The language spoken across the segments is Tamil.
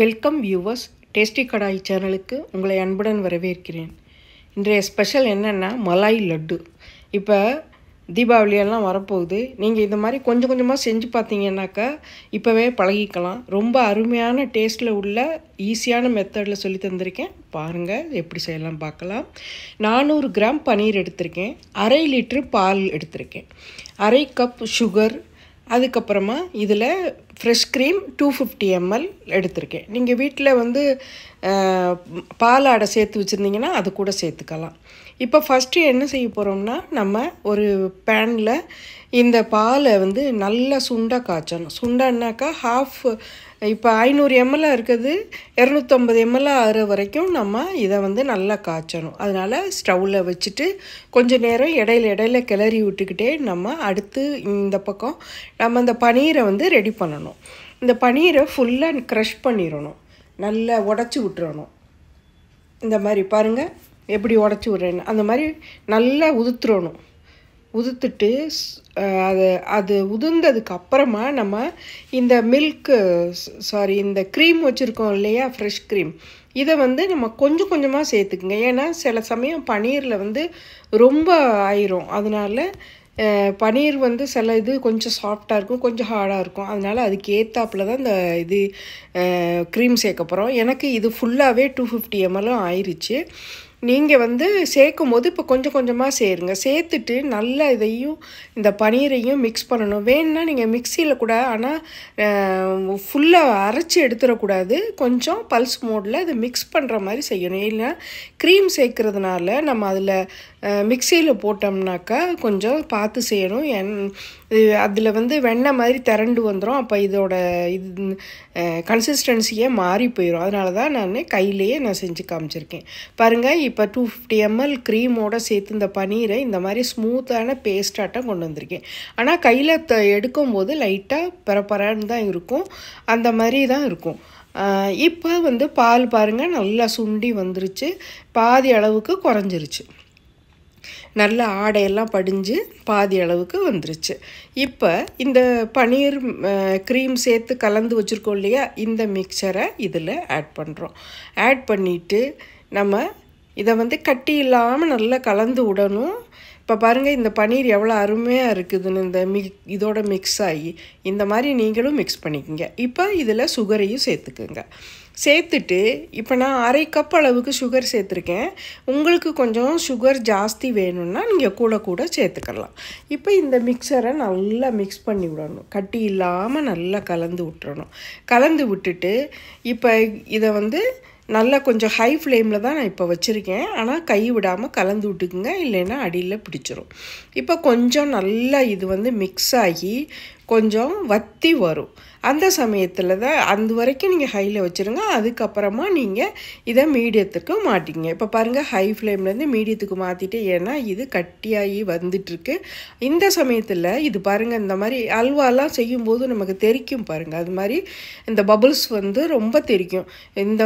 வெல்கம் வியூவர்ஸ் டேஸ்டி கடாய் சேனலுக்கு உங்களை அன்புடன் வரவேற்கிறேன் இன்றைய ஸ்பெஷல் என்னென்னா மலாய் லட்டு இப்போ தீபாவளியெல்லாம் வரப்போகுது நீங்கள் இந்த மாதிரி கொஞ்சம் கொஞ்சமாக செஞ்சு பார்த்தீங்கன்னாக்கா இப்போவே பழகிக்கலாம் ரொம்ப அருமையான டேஸ்ட்டில் உள்ள ஈஸியான மெத்தடில் சொல்லி தந்திருக்கேன் பாருங்கள் எப்படி செய்யலாம் பார்க்கலாம் நானூறு கிராம் பன்னீர் எடுத்திருக்கேன் அரை லிட்ரு பால் எடுத்திருக்கேன் அரை கப் சுகர் அதுக்கப்புறமா இதில் fresh cream two fifty ML எடுத்திருக்கேன் நீங்கள் வீட்டில் வந்து பால் அடை சேர்த்து வச்சுருந்தீங்கன்னா அது கூட சேர்த்துக்கலாம் இப்போ ஃபஸ்ட்டு என்ன செய்ய போகிறோம்னா நம்ம ஒரு பேனில் இந்த பாலை வந்து நல்லா சுண்டை காய்ச்சணும் சுண்டான்னாக்கா ஹாஃப் இப்போ ஐநூறு எம்எல்ஏ இருக்குது இரநூத்தம்பது எம்எல்ஏ ஆகிற வரைக்கும் நம்ம இதை வந்து நல்லா காய்ச்சணும் அதனால் ஸ்டவ்வில் வச்சுட்டு கொஞ்சம் நேரம் இடையில இடையில கிளறி விட்டுக்கிட்டே நம்ம அடுத்து இந்த பக்கம் நம்ம அந்த பனீரை வந்து ரெடி பண்ணணும் இந்த பனீரை ஃபுல்லாக க்ரஷ் பண்ணிடணும் நல்லா உடச்சி விட்டுறணும் இந்த மாதிரி பாருங்கள் எப்படி உடச்சி விட்றேன்னு அந்த மாதிரி நல்லா உதுத்துறணும் உதுத்துட்டு அது அது உதிர்ந்ததுக்கு அப்புறமா நம்ம இந்த மில்க்கு சாரி இந்த க்ரீம் வச்சுருக்கோம் இல்லையா ஃப்ரெஷ் க்ரீம் இதை வந்து நம்ம கொஞ்சம் கொஞ்சமாக சேர்த்துக்குங்க ஏன்னா சில சமயம் பன்னீரில் வந்து ரொம்ப ஆயிரும் அதனால் பன்னீர் வந்து சில இது கொஞ்சம் சாஃப்டாக இருக்கும் கொஞ்சம் ஹார்டாக இருக்கும் அதனால் அதுக்கு ஏற்றாப்பில் தான் இந்த இது க்ரீம் சேர்க்க போகிறோம் எனக்கு இது ஃபுல்லாகவே டூ ஃபிஃப்டி எம்எல்லும் ஆயிடுச்சு நீங்கள் வந்து சேர்க்கும் போது இப்போ கொஞ்சம் கொஞ்சமாக சேருங்க சேர்த்துட்டு நல்ல இதையும் இந்த பனீரையும் மிக்ஸ் பண்ணணும் வேணும்னா நீங்கள் மிக்சியில் கூட ஆனால் ஃபுல்லாக அரைச்சி எடுத்துடக்கூடாது கொஞ்சம் பல்ஸ் மோடில் இதை மிக்ஸ் பண்ணுற மாதிரி செய்யணும் இல்லைன்னா க்ரீம் சேர்க்குறதுனால நம்ம அதில் மிக்சியில் போட்டோம்னாக்கா கொஞ்சம் பார்த்து செய்யணும் என் அதில் வந்து வெண்ணெய் மாதிரி திரண்டு வந்துடும் அப்போ இதோட இது கன்சிஸ்டன்சியே மாறி போயிடும் அதனால தான் நான் கையிலேயே நான் செஞ்சு காமிச்சிருக்கேன் பாருங்கள் இப்போ டூ ஃபிஃப்டி எம்எல் க்ரீமோடு சேர்த்து இந்த பனீரை இந்த மாதிரி ஸ்மூத்தான பேஸ்டாட்டம் கொண்டு வந்திருக்கேன் ஆனால் கையில் த எடுக்கும்போது லைட்டாக பரப்பரான்னு தான் இருக்கும் அந்த மாதிரி தான் இருக்கும் இப்போ வந்து பால் பாருங்கள் நல்லா சுண்டி வந்துருச்சு பாதி அளவுக்கு குறைஞ்சிருச்சு நல்ல ஆடையெல்லாம் படிஞ்சு பாதி அளவுக்கு வந்துருச்சு இப்போ இந்த பனீர் க்ரீம் சேர்த்து கலந்து வச்சுருக்கோம் இல்லையா இந்த மிக்சரை இதில் ஆட் பண்ணுறோம் ஆட் பண்ணிவிட்டு நம்ம இதை வந்து கட்டி இல்லாமல் நல்லா கலந்து விடணும் இப்போ பாருங்கள் இந்த பன்னீர் எவ்வளோ அருமையாக இருக்குதுன்னு இந்த மிக் இதோட மிக்ஸ் ஆகி இந்த மாதிரி நீங்களும் மிக்ஸ் பண்ணிக்கோங்க இப்போ இதில் சுகரையும் சேர்த்துக்குங்க சேர்த்துட்டு இப்போ நான் அரை கப் அளவுக்கு சுகர் சேர்த்துருக்கேன் உங்களுக்கு கொஞ்சம் சுகர் ஜாஸ்தி வேணும்னா நீங்கள் கூட கூட சேர்த்துக்கலாம் இப்போ இந்த மிக்சரை நல்லா மிக்ஸ் பண்ணி விடணும் கட்டி இல்லாமல் நல்லா கலந்து விட்டுறணும் கலந்து விட்டுட்டு இப்போ இதை வந்து நல்லா கொஞ்சம் ஹை ஃப்ளேமில் தான் நான் இப்போ வச்சுருக்கேன் ஆனால் கை விடாமல் கலந்து விட்டுக்குங்க இல்லைன்னா அடியில் பிடிச்சிரும் இப்போ கொஞ்சம் நல்லா இது வந்து மிக்ஸ் ஆகி கொஞ்சம் வத்தி வரும் அந்த சமயத்தில் தான் அந்த வரைக்கும் நீங்கள் ஹையில் வச்சுருங்க அதுக்கப்புறமா நீங்கள் இதை மீடியத்துக்கு மாட்டிங்க இப்போ பாருங்கள் ஹை ஃப்ளேம்லேருந்து மீடியத்துக்கு மாற்றிட்டு ஏன்னா இது கட்டியாகி வந்துட்டுருக்கு இந்த சமயத்தில் இது பாருங்கள் இந்த மாதிரி அல்வாலாம் செய்யும்போது நமக்கு தெரிக்கும் பாருங்கள் அது மாதிரி இந்த பபுள்ஸ் வந்து ரொம்ப தெரிக்கும் இந்த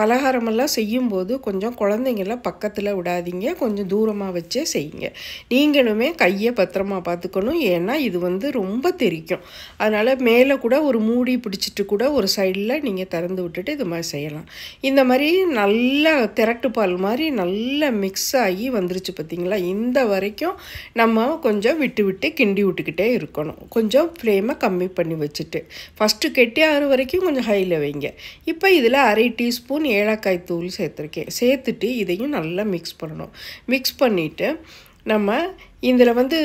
பலகாரமெல்லாம் செய்யும்போது கொஞ்சம் குழந்தைங்களாம் பக்கத்தில் விடாதீங்க கொஞ்சம் தூரமாக வச்சே செய்யுங்க நீங்களுமே கையை பத்திரமா பார்த்துக்கணும் ஏன்னா இது வந்து ரொம்ப தெரிக்கும் அதனால் மேலே கூட ஒரு மூடி பிடிச்சிட்டு கூட ஒரு சைடில் நீங்கள் திறந்து விட்டுட்டு இது மாதிரி செய்யலாம் இந்த மாதிரி நல்லா திரட்டு பால் மாதிரி நல்லா மிக்ஸ் ஆகி வந்துருச்சு பார்த்திங்களா இந்த வரைக்கும் நம்ம கொஞ்சம் விட்டு விட்டு கிண்டி விட்டுக்கிட்டே இருக்கணும் கொஞ்சம் ஃப்ளேமை கம்மி பண்ணி வச்சுட்டு ஃபஸ்ட்டு கெட்டி ஆகிற வரைக்கும் கொஞ்சம் ஹையில் வைங்க இப்போ இதில் அரை டீஸ்பூன் ஏலக்காய் தூள் சேர்த்துருக்கேன் சேர்த்துட்டு இதையும் நல்லா மிக்ஸ் பண்ணணும் மிக்ஸ் பண்ணிவிட்டு நம்ம இதில் வந்து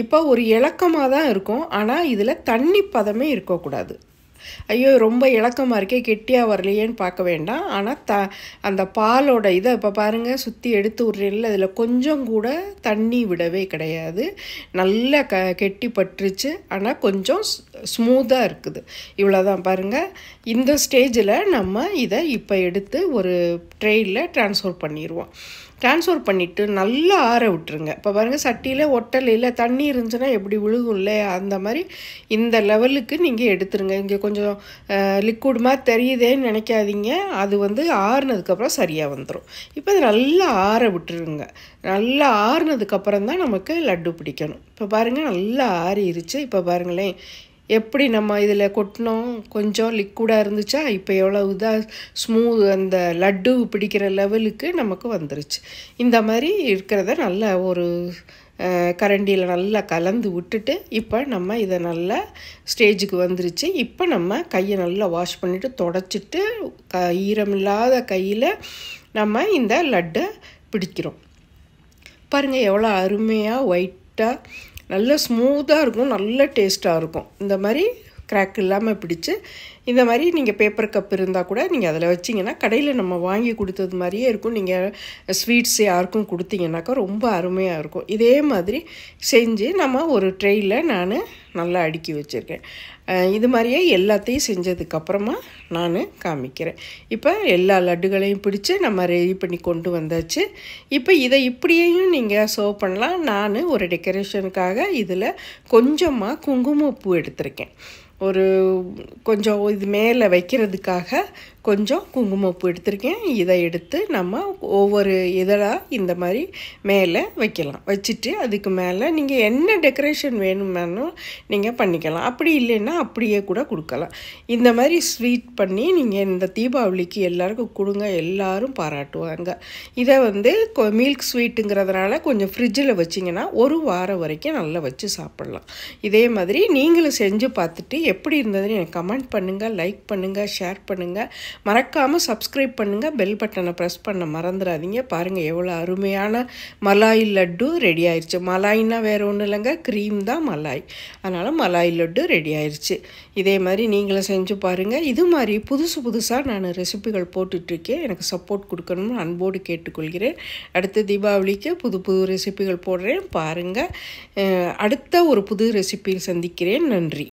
இப்போ ஒரு இலக்கமாக தான் இருக்கும் ஆனால் இதில் தண்ணி பதமே இருக்கக்கூடாது ஐயோ ரொம்ப இலக்கமாக இருக்கே கெட்டியாக வரலையேன்னு பார்க்க வேண்டாம் ஆனால் த அந்த பாலோட இதை இப்போ பாருங்கள் சுற்றி எடுத்து விட்றீங்கள அதில் கொஞ்சம் கூட தண்ணி விடவே கிடையாது நல்லா க கெட்டி பட்டுருச்சு ஆனால் கொஞ்சம் ஸ்மூத்தாக இருக்குது இவ்வளோதான் பாருங்கள் இந்த ஸ்டேஜில் நம்ம இதை இப்போ எடுத்து ஒரு ட்ரெயினில் ட்ரான்ஸ்ஃபர் பண்ணிடுவோம் ட்ரான்ஸ்ஃபர் பண்ணிவிட்டு நல்லா ஆற விட்டுருங்க இப்போ பாருங்கள் சட்டியில் ஒட்டலையில் இல்லை தண்ணி இருந்துச்சுன்னா எப்படி விழுகும் இல்லையா அந்த மாதிரி இந்த லெவலுக்கு நீங்கள் எடுத்துருங்க இங்கே கொஞ்சம் கொஞ்சம் லிக்விட் மாதிரி தெரியுதேன்னு நினைக்காதீங்க அது வந்து ஆறுனதுக்கப்புறம் சரியாக வந்துடும் இப்போ அது நல்லா ஆற விட்டுருங்க நல்லா ஆறுனதுக்கப்புறம் தான் நமக்கு லட்டு பிடிக்கணும் இப்போ பாருங்கள் நல்லா ஆறிடுச்சு இப்போ பாருங்களேன் எப்படி நம்ம இதில் கொட்டினோம் கொஞ்சம் லிக்விடாக இருந்துச்சா இப்போ எவ்வளவு இதாக ஸ்மூத் அந்த லட்டு பிடிக்கிற லெவலுக்கு நமக்கு வந்துருச்சு இந்த மாதிரி இருக்கிறத நல்ல ஒரு கரண்டியில் நல்லா கலந்து விட்டுட்டு இப்போ நம்ம இதை நல்லா ஸ்டேஜுக்கு வந்துருச்சு இப்போ நம்ம கையை நல்லா வாஷ் பண்ணிவிட்டு தொடச்சிட்டு க ஈரமில்லாத கையில் நம்ம இந்த லட்டை பிடிக்கிறோம் பாருங்கள் எவ்வளோ அருமையாக ஒயிட்டாக நல்ல ஸ்மூத்தாக இருக்கும் நல்ல டேஸ்ட்டாக இருக்கும் இந்த மாதிரி கிராக் இல்லாமல் பிடிச்சி இந்த மாதிரி நீங்கள் பேப்பர் கப் இருந்தால் கூட நீங்கள் அதில் வச்சிங்கன்னா கடையில் நம்ம வாங்கி கொடுத்தது மாதிரியே இருக்கும் நீங்கள் ஸ்வீட்ஸ் யாருக்கும் கொடுத்தீங்கன்னாக்கா ரொம்ப அருமையாக இருக்கும் இதே மாதிரி செஞ்சு நம்ம ஒரு ட்ரெயில நான் நல்லா அடுக்கி வச்சுருக்கேன் இது மாதிரியே எல்லாத்தையும் செஞ்சதுக்கப்புறமா நான் காமிக்கிறேன் இப்போ எல்லா லட்டுகளையும் பிடிச்சி நம்ம ரெடி பண்ணி கொண்டு வந்தாச்சு இப்போ இதை இப்படியையும் நீங்கள் சர்வ் பண்ணலாம் நான் ஒரு டெக்கரேஷனுக்காக இதில் கொஞ்சமாக குங்குமப்பூ எடுத்திருக்கேன் ஒரு கொஞ்சம் இது மேலே வைக்கிறதுக்காக கொஞ்சம் குங்கும உப்பு எடுத்திருக்கேன் இதை எடுத்து நம்ம ஒவ்வொரு இதழாக இந்த மாதிரி மேலே வைக்கலாம் வச்சுட்டு அதுக்கு மேலே நீங்கள் என்ன டெக்கரேஷன் வேணுமானும் நீங்கள் பண்ணிக்கலாம் அப்படி இல்லைன்னா அப்படியே கூட கொடுக்கலாம் இந்த மாதிரி ஸ்வீட் பண்ணி நீங்கள் இந்த தீபாவளிக்கு எல்லாருக்கும் கொடுங்க எல்லோரும் பாராட்டுவாங்க இதை வந்து மில்க் ஸ்வீட்டுங்கிறதுனால கொஞ்சம் ஃப்ரிட்ஜில் வச்சிங்கன்னா ஒரு வாரம் வரைக்கும் நல்லா வச்சு சாப்பிட்லாம் இதே மாதிரி நீங்களும் செஞ்சு பார்த்துட்டு எப்படி இருந்ததுன்னு எனக்கு கமெண்ட் பண்ணுங்கள் லைக் பண்ணுங்கள் ஷேர் பண்ணுங்கள் மறக்காமல் சப்ஸ்கிரைப் பண்ணுங்கள் பெல் பட்டனை ப்ரெஸ் பண்ண மறந்துடாதீங்க பாருங்கள் எவ்வளோ அருமையான மலாய் லட்டு ரெடி ஆயிடுச்சு மலாயின்னா வேறு ஒன்றும் இல்லைங்க க்ரீம் தான் மலாய் அதனால் மலாய் லட்டு ரெடி ஆயிடுச்சு இதே மாதிரி நீங்களும் செஞ்சு பாருங்கள் இது மாதிரி புதுசு புதுசாக நான் ரெசிபிகள் போட்டுட்ருக்கேன் எனக்கு சப்போர்ட் கொடுக்கணும்னு அன்போடு கேட்டுக்கொள்கிறேன் அடுத்த தீபாவளிக்கு புது புது ரெசிபிகள் போடுறேன் பாருங்கள் அடுத்த ஒரு புது ரெசிபியில் சந்திக்கிறேன் நன்றி